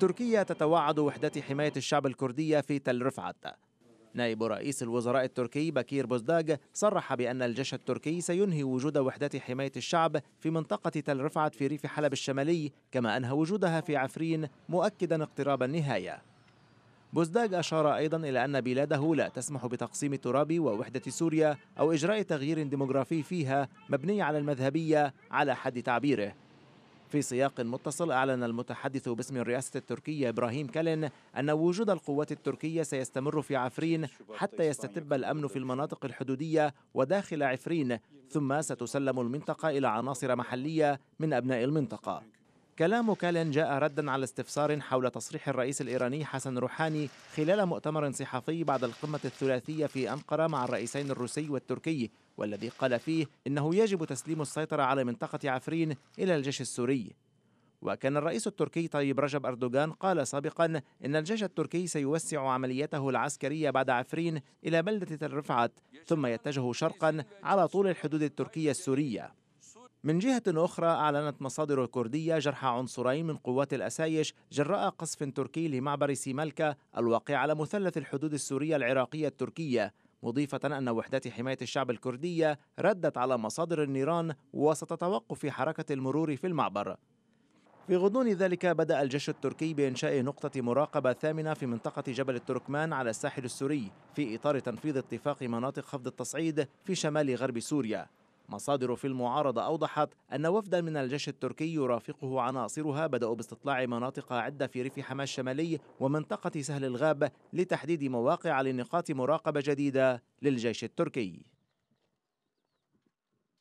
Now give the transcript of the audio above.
تركيا تتوعد وحدة حماية الشعب الكردية في تل رفعت نائب رئيس الوزراء التركي بكير بوزداغ صرح بأن الجيش التركي سينهي وجود وحدة حماية الشعب في منطقة تل رفعت في ريف حلب الشمالي كما أنهى وجودها في عفرين مؤكدا اقتراب النهاية بوزداغ أشار أيضا إلى أن بلاده لا تسمح بتقسيم التراب ووحدة سوريا أو إجراء تغيير ديموغرافي فيها مبني على المذهبية على حد تعبيره في سياق متصل أعلن المتحدث باسم الرئاسة التركية إبراهيم كالين أن وجود القوات التركية سيستمر في عفرين حتى يستتب الأمن في المناطق الحدودية وداخل عفرين ثم ستسلم المنطقة إلى عناصر محلية من أبناء المنطقة كلام كالين جاء ردا على استفسار حول تصريح الرئيس الإيراني حسن روحاني خلال مؤتمر صحفي بعد القمة الثلاثية في أنقرة مع الرئيسين الروسي والتركي والذي قال فيه إنه يجب تسليم السيطرة على منطقة عفرين إلى الجيش السوري وكان الرئيس التركي طيب رجب أردوغان قال سابقا إن الجيش التركي سيوسع عمليته العسكرية بعد عفرين إلى بلدة تل رفعت ثم يتجه شرقا على طول الحدود التركية السورية من جهة أخرى أعلنت مصادر كردية جرح عنصرين من قوات الأسايش جراء قصف تركي لمعبر سيمالكا الواقع على مثلث الحدود السورية العراقية التركية مضيفة أن وحدات حماية الشعب الكردية ردت على مصادر النيران وستتوقف حركة المرور في المعبر في غضون ذلك بدأ الجيش التركي بإنشاء نقطة مراقبة ثامنة في منطقة جبل التركمان على الساحل السوري في إطار تنفيذ اتفاق مناطق خفض التصعيد في شمال غرب سوريا مصادر في المعارضة أوضحت أن وفدا من الجيش التركي يرافقه عناصرها بدأوا باستطلاع مناطق عدة في ريف حما الشمالي ومنطقة سهل الغاب لتحديد مواقع لنقاط مراقبة جديدة للجيش التركي